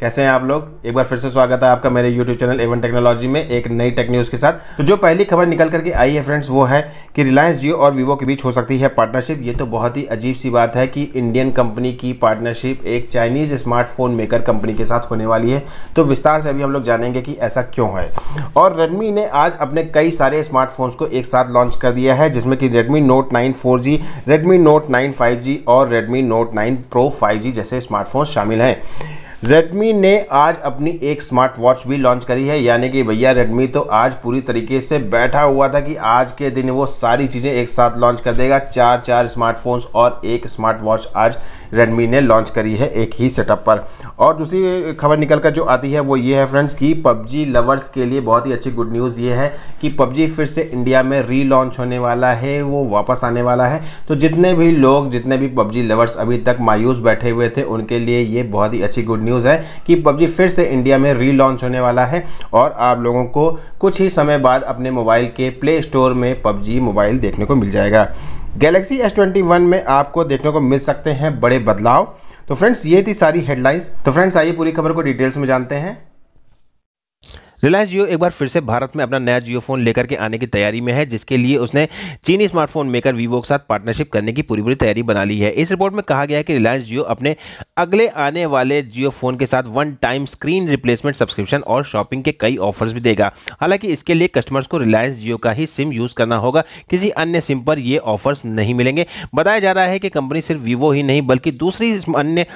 कैसे हैं आप लोग एक बार फिर से स्वागत है आपका मेरे YouTube चैनल एवन टेक्नोलॉजी में एक नई टेक न्यूज़ के साथ तो जो पहली खबर निकल करके आई है फ्रेंड्स वो है कि रिलायंस जियो और वीवो के बीच हो सकती है पार्टनरशिप ये तो बहुत ही अजीब सी बात है कि इंडियन कंपनी की पार्टनरशिप एक चाइनीज़ स्मार्टफोन मेकर कंपनी के साथ होने वाली है तो विस्तार से अभी हम लोग जानेंगे कि ऐसा क्यों है और रेडमी ने आज अपने कई सारे स्मार्टफोन्स को एक साथ लॉन्च कर दिया है जिसमें कि Redmi Note nine four G Redmi Note nine five G और Redmi Note nine Pro five G जैसे स्मार्टफोन शामिल हैं रेडमी ने आज अपनी एक स्मार्ट वॉच भी लॉन्च करी है यानी कि भैया रेडमी तो आज पूरी तरीके से बैठा हुआ था कि आज के दिन वो सारी चीज़ें एक साथ लॉन्च कर देगा चार चार स्मार्टफोन्स और एक स्मार्ट वॉच आज रेडमी ने लॉन्च करी है एक ही सेटअप पर और दूसरी खबर निकल कर जो आती है वो ये है फ्रेंड्स कि पबजी लवर्स के लिए बहुत ही अच्छी गुड न्यूज़ ये है कि पबजी फिर से इंडिया में लॉन्च होने वाला है वो वापस आने वाला है तो जितने भी लोग जितने भी पबजी लवर्स अभी तक मायूस बैठे हुए थे उनके लिए ये बहुत ही अच्छी गुड न्यूज़ न्यूज़ है कि पबजी फिर से इंडिया में री होने वाला है और आप लोगों को कुछ ही समय बाद अपने मोबाइल के प्ले स्टोर में पबजी मोबाइल देखने को मिल जाएगा गैलेक्सी एस ट्वेंटी वन में आपको देखने को मिल सकते हैं बड़े बदलाव तो फ्रेंड्स ये थी सारी हेडलाइंस तो फ्रेंड्स आइए पूरी खबर को डिटेल्स में जानते हैं रिलायंस जियो एक बार फिर से भारत में अपना नया जियो फोन लेकर के आने की तैयारी में है जिसके लिए उसने चीनी स्मार्टफोन मेकर वीवो के साथ पार्टनरशिप करने की पूरी पूरी तैयारी बना ली है इस रिपोर्ट में कहा गया है कि रिलायंस जियो अपने अगले आने वाले जियो फोन के साथ one time screen replacement subscription और शॉपिंग के कई ऑफर्स भी देगा हालांकि इसके लिए कस्टमर्स को रिलायंस जियो का ही सिम यूज़ करना होगा किसी अन्य सिम पर ये ऑफर्स नहीं मिलेंगे बताया जा रहा है कि कंपनी सिर्फ वीवो ही नहीं बल्कि दूसरी अन्य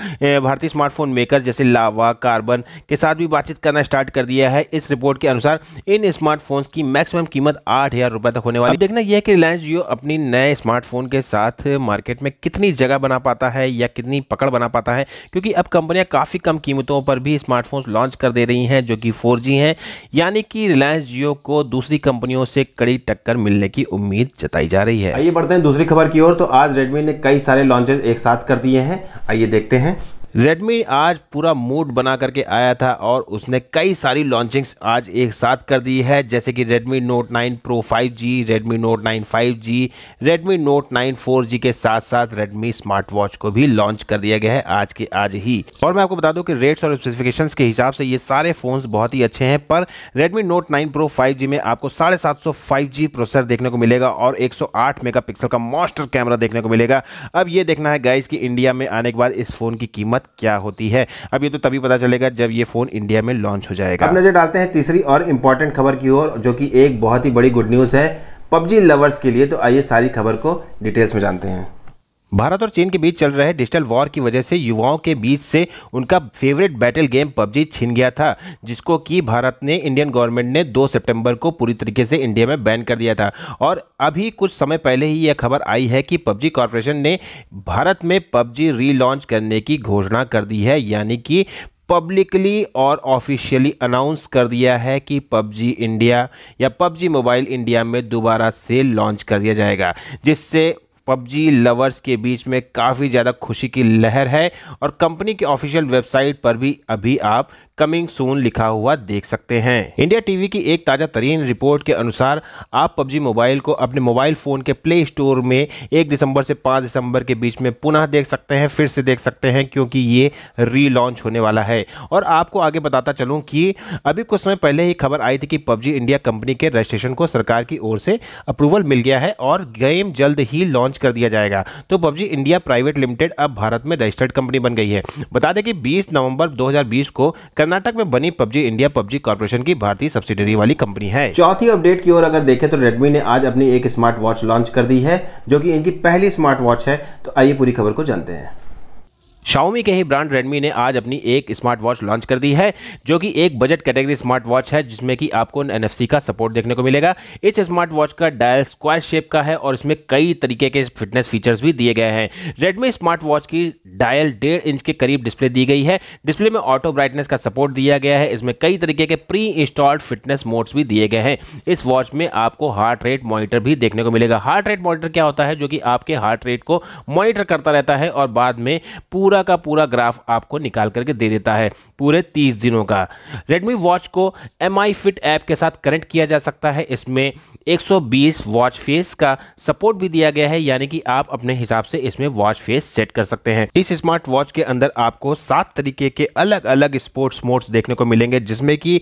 भारतीय स्मार्टफोन मेकर जैसे लावा कार्बन के साथ भी बातचीत करना स्टार्ट कर दिया है इस रिपोर्ट के अनुसार इन स्मार्टफोन्स की मैक्सिमम कीमत आठ हज़ार रुपए तक होने वाली देखना यह है कि रिलायंस जियो अपनी नए स्मार्टफोन के साथ मार्केट में कितनी जगह बना पाता है या कितनी पकड़ बना पाता है क्योंकि अब कंपनियां काफ़ी कम कीमतों पर भी स्मार्टफोन्स लॉन्च कर दे रही हैं जो कि फोर हैं यानी कि रिलायंस जियो को दूसरी कंपनियों से कड़ी टक्कर मिलने की उम्मीद जताई जा रही है आइए बढ़ते हैं दूसरी खबर की ओर तो आज रेडमी ने कई सारे लॉन्चेस एक साथ कर दिए हैं आइए देखते हैं रेडमी आज पूरा मूड बना करके आया था और उसने कई सारी लॉन्चिंग्स आज एक साथ कर दी है जैसे कि Redmi Note 9 Pro 5G, Redmi Note 9 5G, Redmi Note 9 4G के साथ साथ Redmi स्मार्ट वॉच को भी लॉन्च कर दिया गया है आज के आज ही और मैं आपको बता दूं कि रेट्स और स्पेसिफिकेशंस के हिसाब से ये सारे फ़ोन्स बहुत ही अच्छे हैं पर Redmi Note 9 Pro 5G में आपको साढ़े सात प्रोसेसर देखने को मिलेगा और एक सौ का मॉस्टर कैमरा देखने को मिलेगा अब ये देखना है गाइस की इंडिया में आने के बाद इस फ़ोन की कीमत कीमत क्या होती है अब ये तो तभी पता चलेगा जब ये फ़ोन इंडिया में लॉन्च हो जाएगा अब नज़र डालते हैं तीसरी और इंपॉर्टेंट खबर की ओर जो कि एक बहुत ही बड़ी गुड न्यूज़ है पबजी लवर्स के लिए तो आइए सारी खबर को डिटेल्स में जानते हैं भारत और चीन के बीच चल रहे डिजिटल वॉर की वजह से युवाओं के बीच से उनका फेवरेट बैटल गेम पबजी छिन गया था जिसको कि भारत ने इंडियन गवर्नमेंट ने 2 सितंबर को पूरी तरीके से इंडिया में बैन कर दिया था और अभी कुछ समय पहले ही यह खबर आई है कि पबजी कॉरपोरेशन ने भारत में पबजी रीलॉन्च करने की घोषणा कर दी है यानी कि पब्लिकली और ऑफिशियली अनाउंस कर दिया है कि पबजी इंडिया या पबजी मोबाइल इंडिया में दोबारा से लॉन्च कर दिया जाएगा जिससे पबजी लवर्स के बीच में काफ़ी ज़्यादा खुशी की लहर है और कंपनी की ऑफिशियल वेबसाइट पर भी अभी आप कमिंग सून लिखा हुआ देख सकते हैं इंडिया टीवी की एक ताजा तरीन रिपोर्ट के अनुसार आप पबजी मोबाइल को अपने मोबाइल फोन के प्ले स्टोर में एक दिसंबर से पाँच दिसंबर के बीच में पुनः देख सकते हैं फिर से देख सकते हैं क्योंकि ये रीलॉन्च होने वाला है और आपको आगे बताता चलूँ की अभी कुछ समय पहले ही खबर आई थी कि पबजी इंडिया कंपनी के रजिस्ट्रेशन को सरकार की ओर से अप्रूवल मिल गया है और गेम जल्द ही लॉन्च कर दिया जाएगा तो पबजी इंडिया प्राइवेट लिमिटेड अब भारत में रजिस्टर्ड कंपनी बन गई है बता दें कि 20 नवंबर 2020 को कर्नाटक में बनी पबजी इंडिया पबजी कॉर्पोरेशन की भारतीय सब्सिडरी वाली कंपनी है चौथी अपडेट की ओर अगर देखें तो रेडमी ने आज अपनी एक स्मार्ट वॉच लॉन्च कर दी है जो कि इनकी पहली स्मार्ट वॉच है तो आइए पूरी खबर को जानते हैं शाओमी के ही ब्रांड रेडमी ने आज अपनी एक स्मार्ट वॉच लॉन्च कर दी है जो कि एक बजट कैटेगरी स्मार्ट वॉच है जिसमें कि आपको एन का सपोर्ट देखने को मिलेगा इस स्मार्ट वॉच का डायल स्क्वायर शेप का है और इसमें कई तरीके के फिटनेस फीचर्स भी दिए गए हैं रेडमी स्मार्ट वॉच की डायल डेढ़ इंच के करीब डिस्प्ले दी गई है डिस्प्ले में ऑटो ब्राइटनेस का सपोर्ट दिया गया है इसमें कई तरीके के प्री इंस्टॉल्ड फिटनेस मोड्स भी दिए गए हैं इस वॉच में आपको हार्ट रेट मॉनिटर भी देखने को मिलेगा हार्ट रेट मॉनिटर क्या होता है जो कि आपके हार्ट रेट को मॉनिटर करता रहता है और बाद में पूरा पूरा का पूरा ग्राफ आपको निकाल करके दे देता है पूरे 30 दिनों का Redmi वॉच को एम आई फिट ऐप के साथ कनेक्ट किया जा सकता है इसमें 120 वॉच फेस का सपोर्ट भी दिया गया है यानी कि आप अपने हिसाब से इसमें वॉच फेस सेट कर सकते हैं इस स्मार्ट वॉच के अंदर आपको सात तरीके के अलग अलग स्पोर्ट्स मोड्स देखने को मिलेंगे जिसमें कि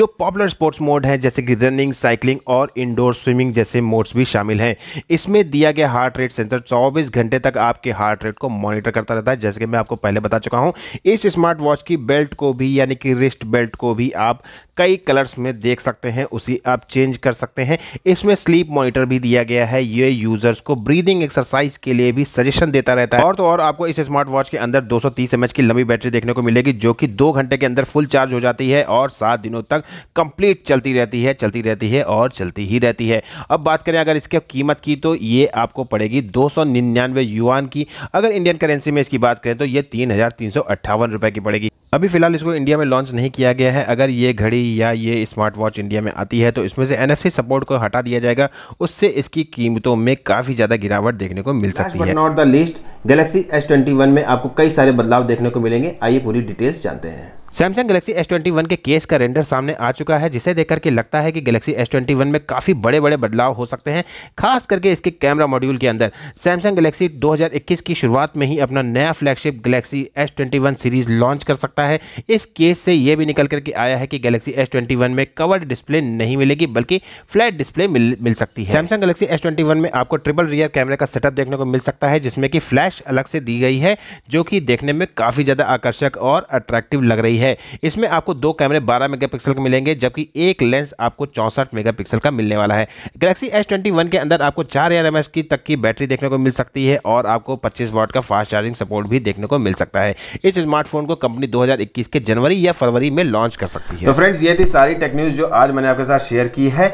जो पॉपुलर स्पोर्ट्स मोड हैं जैसे कि रनिंग साइकिलिंग और इंडोर स्विमिंग जैसे मोड्स भी शामिल हैं इसमें दिया गया हार्ट रेट सेंसर चौबीस घंटे तक आपके हार्ट रेट को मॉनिटर करता रहता है जैसे कि मैं आपको पहले बता चुका हूँ इस स्मार्ट वॉच की बेल्ट को भी यानी कि रिस्ट बेल्ट को भी आप कई कलर्स में देख सकते हैं उसी आप चेंज कर सकते हैं इसमें स्लीप मॉनिटर भी दिया गया है ये यूज़र्स को ब्रीदिंग एक्सरसाइज के लिए भी सजेशन देता रहता है और तो और आपको इस स्मार्ट वॉच के अंदर 230 सौ की लंबी बैटरी देखने को मिलेगी जो कि दो घंटे के अंदर फुल चार्ज हो जाती है और सात दिनों तक कंप्लीट चलती रहती है चलती रहती है और चलती ही रहती है अब बात करें अगर इसके कीमत की तो ये आपको पड़ेगी दो सौ निन्यानवे की अगर इंडियन करेंसी में इसकी बात करें तो ये तीन हज़ार तीन सौ अट्ठावन की पड़ेगी अभी फिलहाल इसको इंडिया में लॉन्च नहीं किया गया है अगर ये घड़ी या ये स्मार्ट वॉच इंडिया में आती है तो इसमें से एन सपोर्ट को हटा दिया जाएगा उससे इसकी कीमतों में काफ़ी ज़्यादा गिरावट देखने को मिल सकती है not the list Galaxy S में आपको कई सारे बदलाव देखने को मिलेंगे आइए पूरी डिटेल्स जानते हैं सैमसंग गैलेक्सी S21 के केस का रेंडर सामने आ चुका है जिसे देखकर के लगता है कि गैलेक्सी S21 में काफ़ी बड़े बड़े बदलाव हो सकते हैं खास करके इसके कैमरा मॉड्यूल के अंदर सैमसंग गैलेक्सी 2021 की शुरुआत में ही अपना नया flagship Galaxy S21 series launch कर सकता है इस केस से ये भी निकल करके आया है कि गैलेक्सी वन में कवर्ड डिस्प्ले नहीं मिलेगी बल्कि फ्लैट डिस्प्ले मिल मिल सकती है सैमसंग ट्वेंटी वन में आपको ट्रिपल रियर कैमरे का सेटअप देखने को मिल सकता है जिसमें कि फ्लैश अलग से दी गई है जो कि देखने में काफ़ी ज़्यादा आकर्षक और अट्रैक्टिव लग रही है है इसमें आपको दो कैमरे 12 मेगापिक्सल के मिलेंगे जबकि एक लेंस आपको चौंसठ मेगापिक्सल का मिलने वाला है गैलेक्सी एस के अंदर आपको चार हज़ार की तक की बैटरी देखने को मिल सकती है और आपको पच्चीस वाट का फास्ट चार्जिंग सपोर्ट भी देखने को मिल सकता है इस स्मार्टफोन को कंपनी दो के जनवरी या फरवरी में लॉन्च कर सकती है तो फ्रेंड्स ये थी सारी टेक्न्यूज जो आज मैंने आपके साथ शेयर की है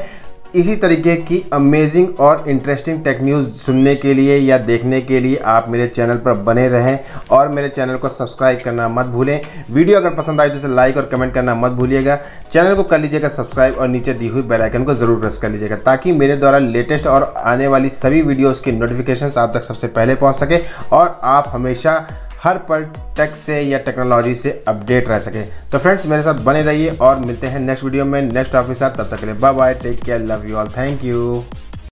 इसी तरीके की अमेजिंग और इंटरेस्टिंग टेक न्यूज़ सुनने के लिए या देखने के लिए आप मेरे चैनल पर बने रहें और मेरे चैनल को सब्सक्राइब करना मत भूलें वीडियो अगर पसंद आए तो इसे लाइक और कमेंट करना मत भूलिएगा चैनल को कर लीजिएगा सब्सक्राइब और नीचे दी हुई बेलाइकन को ज़रूर प्रेस कर लीजिएगा ताकि मेरे द्वारा लेटेस्ट और आने वाली सभी वीडियोज़ की नोटिफिकेशन आप तक सबसे पहले पहुँच सके और आप हमेशा हर पल टेक से या टेक्नोलॉजी से अपडेट रह सके तो फ्रेंड्स मेरे साथ बने रहिए और मिलते हैं नेक्स्ट वीडियो में नेक्स्ट टॉपिक के साथ तब तक के लिए bye bye take care love you all thank you